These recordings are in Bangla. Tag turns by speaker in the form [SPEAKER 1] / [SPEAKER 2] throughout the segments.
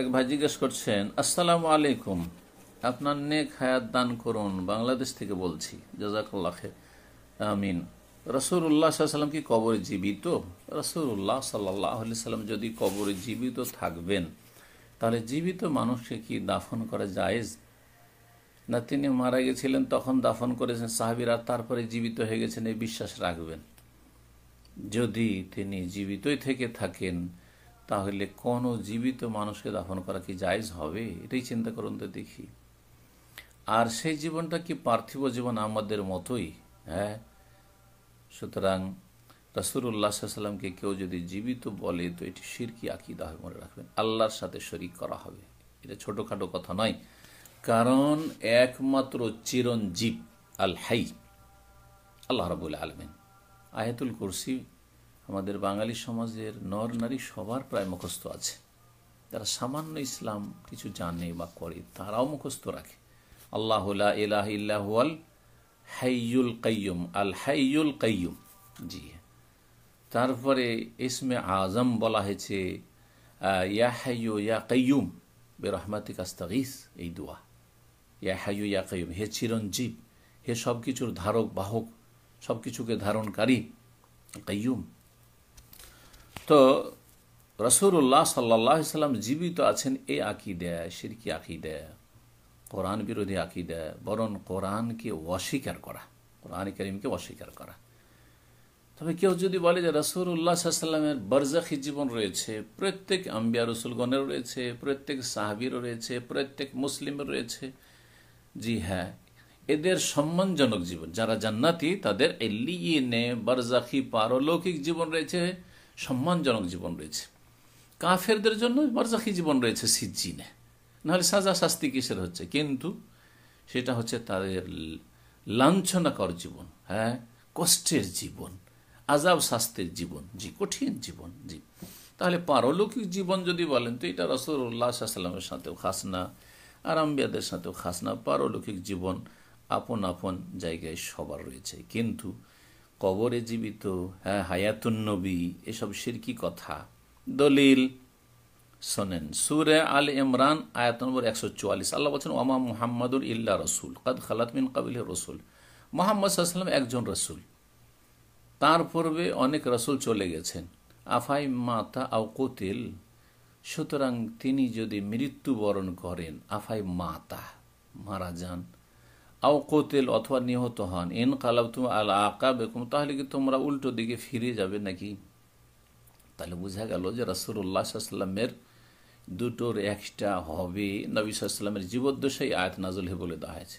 [SPEAKER 1] এক ভাই জিজ্ঞেস করছেন আসসালামু আলাইকুম আপনার নেক হায়াত দান করুন বাংলাদেশ থেকে বলছি জাজাকাল্লাখে আমিন রসুল্লাহ সাল্লাম কি কবরে জীবিত রসুল্লাহ সাল্লাহ সাল্লাম যদি কবরে জীবিত থাকবেন তাহলে জীবিত মানুষকে কি দাফন করা জায়েজ না তিনি মারা গেছিলেন তখন দাফন করেছেন সাহাবিরা তারপরে জীবিত হয়ে গেছেন এই বিশ্বাস রাখবেন যদি তিনি জীবিতই থেকে থাকেন তাহলে কোনো জীবিত মানুষকে দাফন করা কি জায়জ হবে এটাই চিন্তা করুন তো দেখি আর সেই জীবনটা কি পার্থিব জীবন আমাদের মতোই হ্যাঁ সুতরাং রসুল্লাহ সাল্লামকে কেউ যদি জীবিত বলে তো এটি সিরকি আকিদা হবে মনে রাখবেন আল্লাহর সাথে শরিক করা হবে এটা ছোটোখাটো কথা নয় কারণ একমাত্র চিরঞ্জীব আল হাই আল্লাহ রবুল আলমেন আয়াতুল কুরসি আমাদের বাঙালি সমাজের নর নারী সবার প্রায় মুখস্থ আছে যারা সামান্য ইসলাম কিছু জানে বা করে তারাও মুখস্থ রাখে আল্লাহ এলাহ ইল্লাহুয়াল হাইয়ুল আল হাইউল কাইয়ুম জি তারপরে ইসমে আজম বলা হয়েছে ইয়া হাইয়ু ইয়া কাইয়ুম বেরহমাতিক আস্তাগিস এই দোয়া ইয়া হাইয়ু ইয়া কাইয়ুম হে চিরঞ্জীব হে সব কিছুর ধারক বাহক সব কিছুকে ধারণকারী কাইয়ুম তো রসুল্লাহ সাল্লাহ ইসলাম জীবিত আছেন এ এই কি সিরকি দেয় কোরআন বিরোধী আঁকি দেয় বরং কোরআনকে অস্বীকার করা কোরআন করিমকে অস্বীকার করা তবে কেউ যদি বলে যে রসুল্লাহ সাল্লামের বরজাখি জীবন রয়েছে প্রত্যেক আম্বিয়া রসুলগণের রয়েছে প্রত্যেক সাহাবির রয়েছে প্রত্যেক মুসলিমের রয়েছে জি হ্যাঁ এদের সম্মানজনক জীবন যারা জান্নাতি তাদের এলিয়ে বরজাখি পারলৌকিক জীবন রয়েছে সম্মানজনক জীবন রয়েছে কাফেরদের জন্য মরজাখি জীবন রয়েছে সিজ্জিনে নাহলে সাজা শাস্তি কিসের হচ্ছে কিন্তু সেটা হচ্ছে তাদের লাঞ্ছনাকর জীবন হ্যাঁ কষ্টের জীবন আজাব শাস্তির জীবন জি কঠিন জীবন জি তাহলে পারলৌকিক জীবন যদি বলেন তো এটা রসুল্লাহ সাল্লামের সাথেও খাস না আর আম্বিয়াদের সাথেও খাস না পারলৌকিক জীবন আপন আপন জায়গায় সবার রয়েছে কিন্তু কবরে জীবিত হ্যাঁ হায়াতুন্নবী এসব সিরকি কথা দলিল শোনেন সুরে আল ইমরান আয়াত নম্বর একশো চুয়াল্লিশ আল্লাহ বলছেন ওমা মুহাম্মদুল ইল্লা রসুল কাদ খালাতমিন কাবিল রসুল মোহাম্মদ সাল্লাম একজন রসুল তার পূর্বে অনেক রসুল চলে গেছেন আফাই মাতা আও কোতিল সুতরাং তিনি যদি মৃত্যুবরণ করেন আফাই মাতা মারা যান আউকোতেল অথবা নিহত হন এন কালাব তুমি আল আকা বেকুম তাহলে কি তোমরা উল্টো দিকে ফিরে যাবে নাকি তাহলে বোঝা গেল যে রাসুল্লাহ সাল্লামের দুটোর একটা হবে নবী সাল্লামের জীবদ্দশাই আয়াত নাজল হে বলে দেওয়া হয়েছে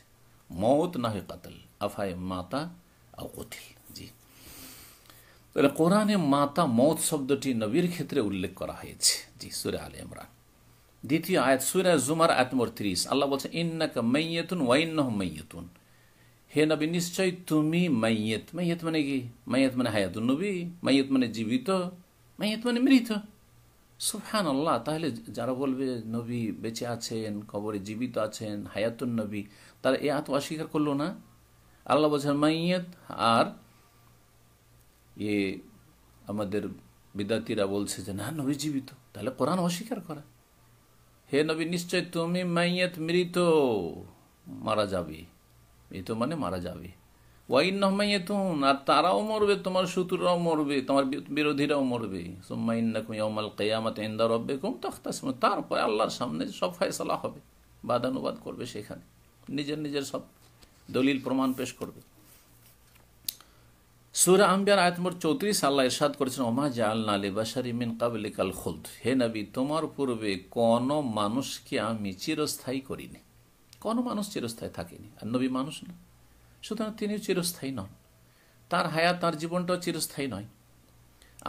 [SPEAKER 1] মত না হয় কাতল আফায় মাতা আউকোতিল জি তাহলে কোরআনে মাতা মত শব্দটি নবীর ক্ষেত্রে উল্লেখ করা হয়েছে জি সুরে আলে ইমরান দ্বিতীয় আয়াত সুরা জুমার আয়াত নম্বর ত্রিশ আল্লাহ বলছেন ইন্নাকা ওয়া ইন্নাহুম মাইয়েতুন হে নবী নিশ্চয় তুমি মাইয়েত মাইয়েত মানে কি মাইয়েত মানে হায়াতুন নবী মাইয়েত মানে জীবিত মাইয়েত মানে মৃত সুফহান আল্লাহ তাহলে যারা বলবে নবী বেঁচে আছেন কবরে জীবিত আছেন হায়াতুন নবী তারা এ আত অস্বীকার করলো না আল্লাহ বলছেন মাইয়েত আর এ আমাদের বিদ্যার্থীরা বলছে যে না নবী জীবিত তাহলে কোরআন অস্বীকার করা হে নবী নিশ্চয় তুমি মাইয়াত মৃত মারা যাবে মৃত মানে মারা যাবে ওয়াইন নহমাইয়াতুন আর তারাও মরবে তোমার শত্রুরাও মরবে তোমার বিরোধীরাও মরবে সোম্মাইন্নাকুম ইয়ামাল এন্দার ইন্দা কুম তখতাসম তারপরে আল্লাহর সামনে সব ফয়সলা হবে বাদানুবাদ করবে সেখানে নিজের নিজের সব দলিল প্রমাণ পেশ করবে সুরা আম্বিয়ার আয়াত নম্বর চৌত্রিশ আল্লাহ ইরশাদ করেছেন ওমা জা আল্লাহ বাসারি মিন কাবলি কাল খুলদ হে নবী তোমার পূর্বে কোন মানুষকে আমি চিরস্থায়ী করিনি কোন মানুষ চিরস্থায়ী থাকেনি আর নবী মানুষ না সুতরাং তিনিও চিরস্থায়ী নন তার হায়াত তার জীবনটাও চিরস্থায়ী নয়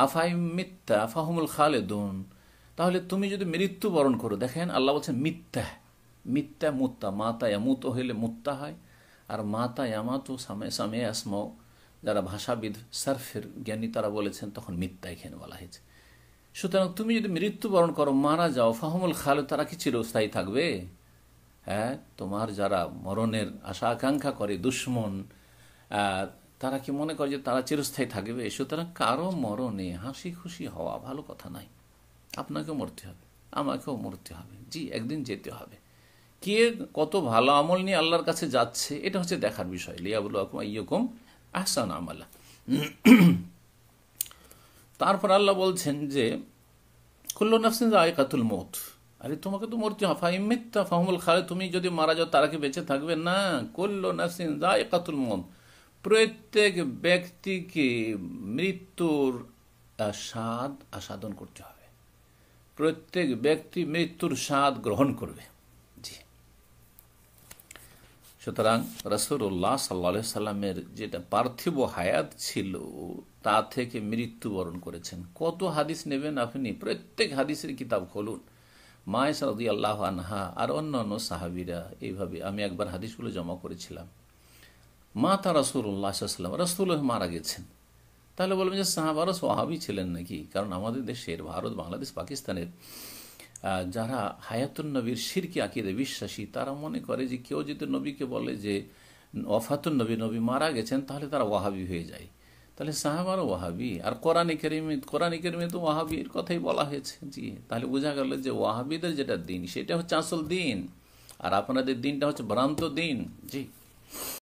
[SPEAKER 1] আফাই মিথ্যা আফাহমুল খালেদুন তাহলে তুমি যদি মৃত্যুবরণ করো দেখেন আল্লাহ বলছেন মিথ্যা মিথ্যা মুত্তা মাতায় এমুতো হইলে মুত্তা হয় আর মাতায় আমাতো সামে সামে আসমাও যারা ভাষাবিদ সার্ফের জ্ঞানী তারা বলেছেন তখন মিথ্যা এখানে বলা হয়েছে সুতরাং তুমি যদি মৃত্যুবরণ করো মারা যাও ফাহমুল খালে তারা কি চিরস্থায়ী থাকবে হ্যাঁ তোমার যারা মরণের আশা আকাঙ্ক্ষা করে দুশ্মন তারা কি মনে করে যে তারা চিরস্থায়ী থাকবে সুতরাং কারো মরণে হাসি খুশি হওয়া ভালো কথা নাই আপনাকেও মরতে হবে আমাকেও মরতে হবে জি একদিন যেতে হবে কে কত ভালো আমল নিয়ে আল্লাহর কাছে যাচ্ছে এটা হচ্ছে দেখার বিষয় লিয়াবুল রকম ইয়কম আহসান আমালা তারপর আল্লাহ বলছেন যে কুল্ল নাফসিন কাতুল মৌত আরে তোমাকে তো মরতে হয় ফাহিম মিথ্যা ফাহমুল খালে তুমি যদি মারা যাও তারা কি বেঁচে থাকবে না কুল্ল নাফসিন কাতুল মৌত প্রত্যেক ব্যক্তিকে মৃত্যুর স্বাদ আসাদন করতে হবে প্রত্যেক ব্যক্তি মৃত্যুর স্বাদ গ্রহণ করবে সুতরাং রসুল্লাহ সাল্লা সাল্লামের যেটা পার্থিব হায়াত ছিল তা থেকে মৃত্যুবরণ করেছেন কত হাদিস নেবেন আপনি প্রত্যেক হাদিসের কিতাব খুলুন মায় সারদি আল্লাহ আনহা আর অন্য অন্য সাহাবিরা এইভাবে আমি একবার হাদিসগুলো জমা করেছিলাম মা তা রসুল্লাহ সাল্লাম রসুল মারা গেছেন তাহলে বলবেন যে সাহাবারও সোহাবি ছিলেন নাকি কারণ আমাদের দেশের ভারত বাংলাদেশ পাকিস্তানের যারা হায়াতুল নবীর সিরকি আকিদে বিশ্বাসী তারা মনে করে যে কেউ যদি নবীকে বলে যে অফাতুল নবী নবী মারা গেছেন তাহলে তারা ওয়াহাবি হয়ে যায় তাহলে সাহাবারও ওয়াহাবি আর কোরআন কেরিমি কোরআন কেরিমি তো ওয়াহাবির কথাই বলা হয়েছে জি তাহলে বোঝা গেল যে ওয়াহাবিদের যেটা দিন সেটা হচ্ছে আসল দিন আর আপনাদের দিনটা হচ্ছে ভ্রান্ত দিন জি